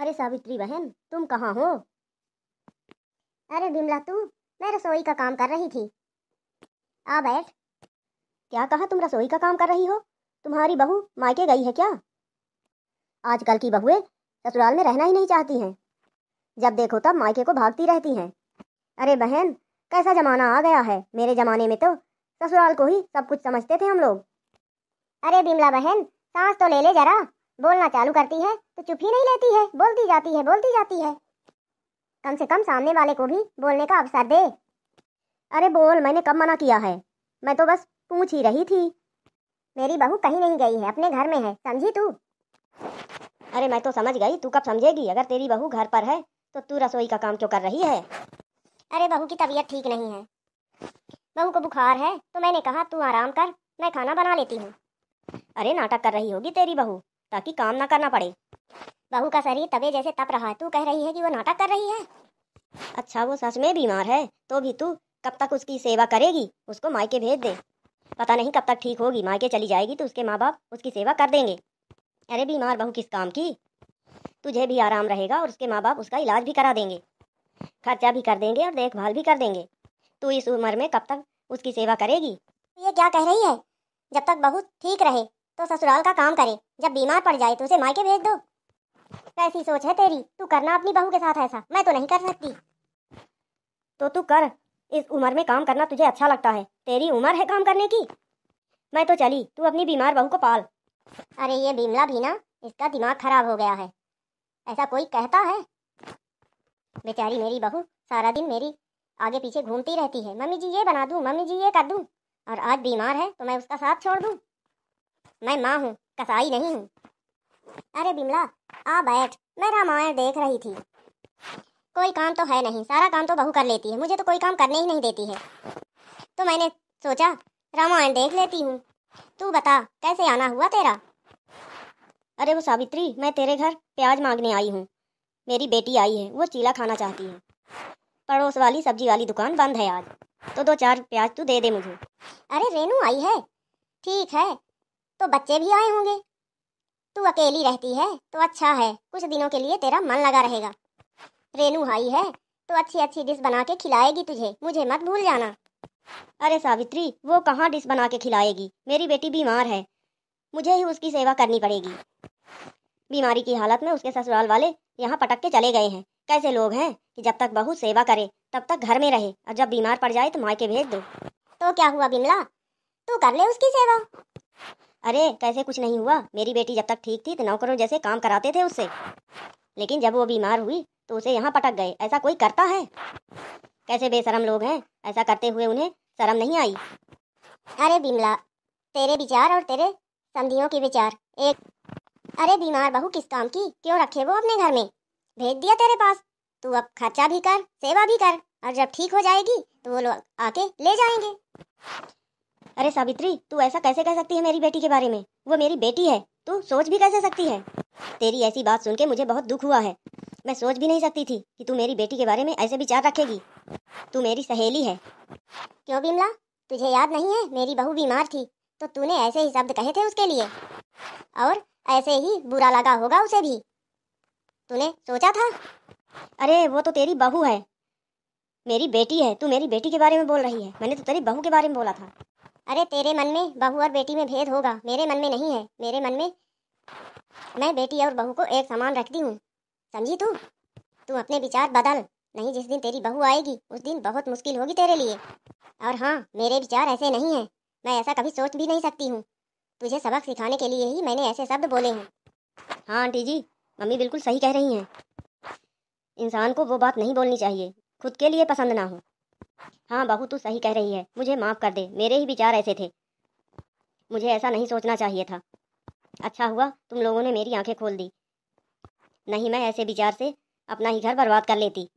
अरे सावित्री बहन तुम कहाँ हो अरे बिमला तू मैं रसोई का काम कर रही थी आ बैठ क्या कहा तुम रसोई का काम कर रही हो तुम्हारी बहू मायके गई है क्या आजकल की बहुएं ससुराल में रहना ही नहीं चाहती हैं जब देखो तब मायके को भागती रहती हैं अरे बहन कैसा जमाना आ गया है मेरे जमाने में तो ससुराल को ही सब कुछ समझते थे हम लोग अरे बिमला बहन सांस तो ले ले जरा बोलना चालू करती है तो चुप ही नहीं लेती है बोलती जाती है बोलती जाती है कम से कम सामने वाले को भी बोलने का अवसर दे अरे बोल मैंने कब मना किया है मैं तो बस पूछ ही रही थी मेरी बहू कहीं नहीं गई है अपने घर में है समझी तू अरे मैं तो समझ गई तू कब समझेगी अगर तेरी बहू घर पर है तो तू रसोई का काम क्यों कर रही है अरे बहू की तबीयत ठीक नहीं है बहू को बुखार है तो मैंने कहा तू आराम कर मैं खाना बना लेती हूँ अरे नाटक कर रही होगी तेरी बहू ताकि काम ना करना पड़े बहू का शरीर तबे जैसे तप रहा है तू कह रही है कि वो नाटक कर रही है अच्छा वो सच में बीमार है तो भी तू कब तक उसकी सेवा करेगी उसको मायके भेज दे पता नहीं कब तक ठीक होगी मायके चली जाएगी तो उसके माँ बाप उसकी सेवा कर देंगे अरे बीमार बहू किस काम की तुझे भी आराम रहेगा और उसके माँ बाप उसका इलाज भी करा देंगे खर्चा भी कर देंगे और देखभाल भी कर देंगे तू इस उम्र में कब तक उसकी सेवा करेगी ये क्या कह रही है जब तक बहू ठीक रहे तो ससुराल का काम करे जब बीमार पड़ जाए तो उसे मायके भेज दो कैसी सोच है तेरी तू करना अपनी बहू के साथ ऐसा मैं तो नहीं कर सकती तो तू कर इस उम्र में काम करना तुझे अच्छा लगता है तेरी उम्र है काम करने की मैं तो चली तू अपनी बीमार बहू को पाल अरे ये बिमला भी ना इसका दिमाग खराब हो गया है ऐसा कोई कहता है बेचारी मेरी बहू सारा दिन मेरी आगे पीछे घूमती रहती है मम्मी जी ये बना दूँ मम्मी जी ये कर दूँ और आज बीमार है तो मैं उसका साथ छोड़ दूँ मैं माँ हूँ कसाई नहीं हूँ अरे बिमला आ बैठ मैं रामायण देख रही थी कोई काम तो है नहीं सारा काम तो बहू कर लेती है मुझे तो कोई काम करने ही नहीं देती है तो मैंने सोचा रामायण देख लेती हूँ तू बता कैसे आना हुआ तेरा अरे वो सावित्री मैं तेरे घर प्याज मांगने आई हूँ मेरी बेटी आई है वो चीला खाना चाहती है पड़ोस वाली सब्जी वाली दुकान बंद है आज तो दो चार प्याज तू दे दे मुझे अरे रेनू आई है ठीक है तो बच्चे भी आए होंगे तू अकेली रहती है तो अच्छा है कुछ दिनों के लिए तेरा मन लगा रहेगा रेनू हाई है तो अच्छी अच्छी डिश बना के खिलाएगी तुझे मुझे मत भूल जाना अरे सावित्री वो कहाँ डिश बना के खिलाएगी मेरी बेटी बीमार है मुझे ही उसकी सेवा करनी पड़ेगी बीमारी की हालत में उसके ससुराल वाले यहाँ पटक के चले गए हैं कैसे लोग हैं कि जब तक बहू सेवा करे तब तक घर में रहे और जब बीमार पड़ जाए तो मायके भेज दो तो क्या हुआ बिमला तू कर ले उसकी सेवा अरे कैसे कुछ नहीं हुआ मेरी बेटी जब तक ठीक थी तो नौकरों जैसे काम कराते थे उससे लेकिन जब वो बीमार हुई तो उसे यहाँ पटक गए ऐसा कोई करता है कैसे बेशरम लोग हैं ऐसा करते हुए उन्हें शर्म नहीं आई अरे बिमला तेरे विचार और तेरे संधियों के विचार एक अरे बीमार बहू किस काम की क्यों रखे वो अपने घर में भेज दिया तेरे पास तू अब खर्चा भी कर सेवा भी कर और जब ठीक हो जाएगी तो वो लोग आके ले जाएंगे अरे सावित्री तू ऐसा कैसे कह सकती है मेरी बेटी के बारे में वो मेरी बेटी है तू सोच भी कैसे सकती है तेरी ऐसी बात सुन के मुझे बहुत दुख हुआ है मैं सोच भी नहीं सकती थी कि तू मेरी बेटी के बारे में ऐसे विचार रखेगी तू मेरी सहेली है क्यों बिमला तुझे याद नहीं है मेरी बहू बीमार थी तो तूने ऐसे ही शब्द कहे थे उसके लिए और ऐसे ही बुरा लगा होगा उसे भी तूने सोचा था अरे वो तो तेरी बहू है मेरी बेटी है तू मेरी बेटी के बारे में बोल रही है मैंने तो तेरी बहू के बारे में बोला था अरे तेरे मन में बहू और बेटी में भेद होगा मेरे मन में नहीं है मेरे मन में मैं बेटी और बहू को एक समान रखती हूँ समझी तू तू अपने विचार बदल नहीं जिस दिन तेरी बहू आएगी उस दिन बहुत मुश्किल होगी तेरे लिए और हाँ मेरे विचार ऐसे नहीं हैं मैं ऐसा कभी सोच भी नहीं सकती हूँ तुझे सबक सिखाने के लिए ही मैंने ऐसे शब्द बोले हैं हाँ आंटी जी मम्मी बिल्कुल सही कह रही हैं इंसान को वो बात नहीं बोलनी चाहिए खुद के लिए पसंद ना हो हाँ बहू तू तो सही कह रही है मुझे माफ़ कर दे मेरे ही विचार ऐसे थे मुझे ऐसा नहीं सोचना चाहिए था अच्छा हुआ तुम लोगों ने मेरी आंखें खोल दी नहीं मैं ऐसे विचार से अपना ही घर बर्बाद कर लेती